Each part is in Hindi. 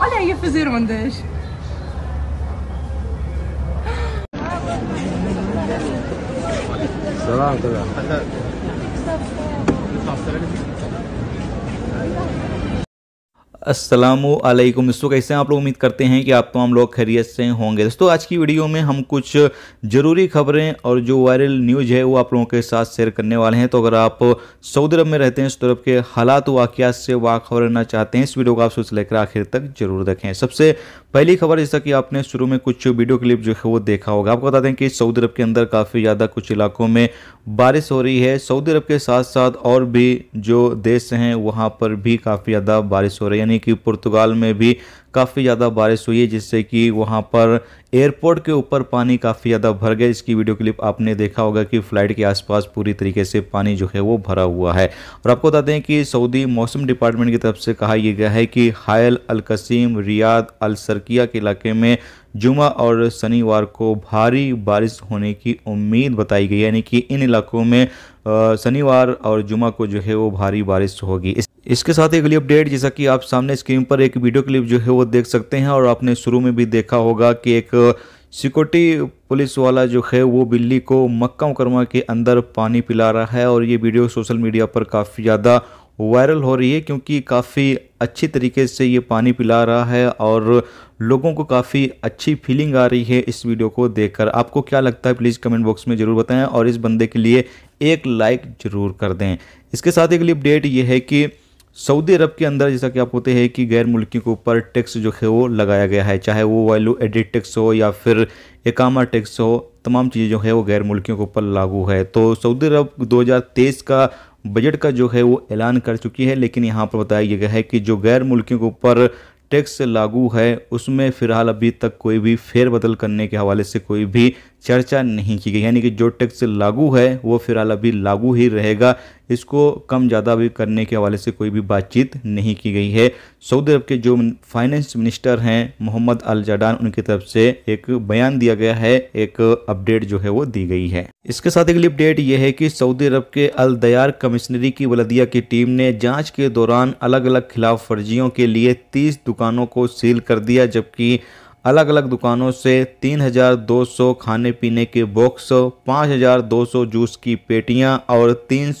Olha aí a fazer ondas. Salam, ah, salam. Aslam दोस्तों कैसे हैं आप लोग उम्मीद करते हैं कि आप तमाम लोग खैरियत से होंगे दोस्तों आज की वीडियो में हम कुछ ज़रूरी खबरें और जो वायरल न्यूज़ है वो आप लोगों के साथ शेयर करने वाले हैं तो अगर आप सऊदी अरब में रहते हैं सऊदी अरब के हालात वाक़ात से वाखबर रहना चाहते हैं इस वीडियो को आप सोच लेकर आखिर तक जरूर देखें सबसे पहली खबर जैसा कि आपने शुरू में कुछ वीडियो क्लिप जो है वो देखा होगा आपको बता दें कि सऊदी अरब के अंदर काफ़ी ज़्यादा कुछ इलाकों में बारिश हो रही है सऊदी अरब के साथ साथ और भी जो देश हैं वहाँ पर भी काफ़ी ज़्यादा बारिश हो रही है यानी यानी कि पुर्तगाल में भी काफ़ी ज़्यादा बारिश हुई है जिससे कि वहाँ पर एयरपोर्ट के ऊपर पानी काफ़ी ज़्यादा भर गया इसकी वीडियो क्लिप आपने देखा होगा कि फ़्लाइट के आसपास पूरी तरीके से पानी जो है वो भरा हुआ है और आपको बताते हैं कि सऊदी मौसम डिपार्टमेंट की तरफ से कहा यह गया है कि हायल अलकसीम रियाद अलसरकिया के इलाके में जुमा और शनिवार को भारी बारिश होने की उम्मीद बताई गई यानी कि इन इलाकों में शनिवार और जुमा को जो है वो भारी बारिश होगी इसके साथ ही अगली अपडेट जैसा कि आप सामने स्क्रीन पर एक वीडियो क्लिप जो है वो देख सकते हैं और आपने शुरू में भी देखा होगा कि एक सिक्योरिटी पुलिस वाला जो है वो बिल्ली को मक्का मुकरमा के अंदर पानी पिला रहा है और ये वीडियो सोशल मीडिया पर काफ़ी ज़्यादा वायरल हो रही है क्योंकि काफ़ी अच्छी तरीके से ये पानी पिला रहा है और लोगों को काफ़ी अच्छी फीलिंग आ रही है इस वीडियो को देखकर आपको क्या लगता है प्लीज़ कमेंट बॉक्स में ज़रूर बताएं और इस बंदे के लिए एक लाइक ज़रूर कर दें इसके साथ एक अपडेट ये है कि सऊदी अरब के अंदर जैसा कि आप होते हैं कि गैर मुल्कियों के ऊपर टैक्स जो है वो लगाया गया है चाहे वो वैल्यू एडिड टैक्स हो या फिर एकामा टैक्स हो तमाम चीज़ें जो है वो गैर मुल्कियों के ऊपर लागू है तो सऊदी अरब 2023 का बजट का जो है वो ऐलान कर चुकी है लेकिन यहाँ पर बताया गया है कि जो गैर मुल्कियों के ऊपर टैक्स लागू है उसमें फिलहाल अभी तक कोई भी फेरबदल करने के हवाले से कोई भी चर्चा नहीं की गई यानी कि जो टैक्स लागू है वो फिलहाल अभी लागू ही रहेगा इसको कम ज़्यादा भी करने के हवाले से कोई भी बातचीत नहीं की गई है सऊदी अरब के जो फाइनेंस मिनिस्टर हैं मोहम्मद अल जडान उनकी तरफ से एक बयान दिया गया है एक अपडेट जो है वो दी गई है इसके साथ अगली अपडेट यह है कि सऊदी अरब के अल दयार कमिश्नरी की बलदिया की टीम ने जाँच के दौरान अलग अलग खिलाफ वर्जियों के लिए तीस दुकानों को सील कर दिया जबकि अलग अलग दुकानों से 3,200 खाने पीने के बॉक्स 5,200 जूस की पेटियां और तीन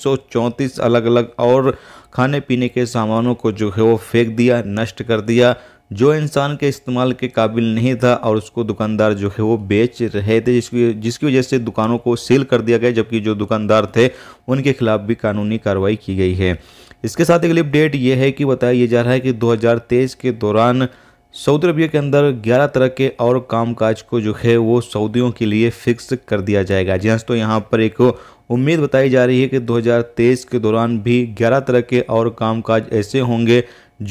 अलग अलग और खाने पीने के सामानों को जो है वो फेंक दिया नष्ट कर दिया जो इंसान के इस्तेमाल के काबिल नहीं था और उसको दुकानदार जो है वो बेच रहे थे जिसकी जिसकी वजह से दुकानों को सील कर दिया गया जबकि जो दुकानदार थे उनके खिलाफ भी कानूनी कार्रवाई की गई है इसके साथ अगली अपडेट ये है कि बताया जा रहा है कि दो के दौरान सऊदी अरबिया के अंदर 11 तरह के और कामकाज को जो है वो सऊदियों के लिए फिक्स कर दिया जाएगा जी हाँ, तो यहाँ पर एक उम्मीद बताई जा रही है कि 2023 के दौरान भी 11 तरह के और कामकाज ऐसे होंगे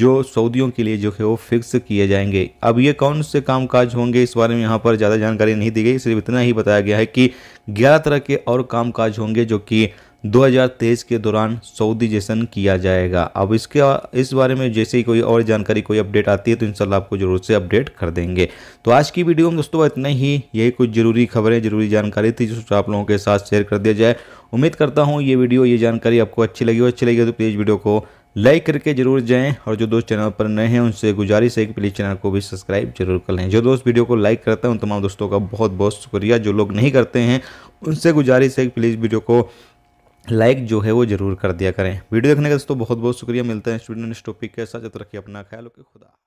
जो सऊदियों के लिए जो है वो फिक्स किए जाएंगे अब ये कौन से कामकाज होंगे इस बारे में यहाँ पर ज़्यादा जानकारी नहीं दी गई सिर्फ इतना ही बताया गया है कि ग्यारह तरह के और कामकाज होंगे जो कि 2023 के दौरान सऊदी जैसन किया जाएगा अब इसके इस बारे में जैसे ही कोई और जानकारी कोई अपडेट आती है तो इंशाल्लाह आपको जरूर से अपडेट कर देंगे तो आज की वीडियो में दोस्तों इतना ही यही कुछ ज़रूरी खबरें ज़रूरी जानकारी थी जिसको आप लोगों के साथ शेयर कर दिया जाए उम्मीद करता हूँ ये वीडियो ये जानकारी आपको अच्छी लगी हो अच्छी लगी तो प्लीज़ वीडियो को लाइक करके जरूर जाएँ और जो दोस्त चैनल पर नए हैं उनसे गुजारिश है कि प्लीज़ चैनल को भी सब्सक्राइब जरूर कर लें जो दोस्त वीडियो को लाइक करते हैं उन तमाम दोस्तों का बहुत बहुत शुक्रिया जो लोग नहीं करते हैं उनसे गुजारिश है कि प्लीज़ वीडियो को लाइक जो है वो जरूर कर दिया करें वीडियो देखने का दोस्तों बहुत बहुत शुक्रिया मिलता है स्टूडेंट इस टॉपिक के साथ जब रखिए अपना ख्याल ओके खुदा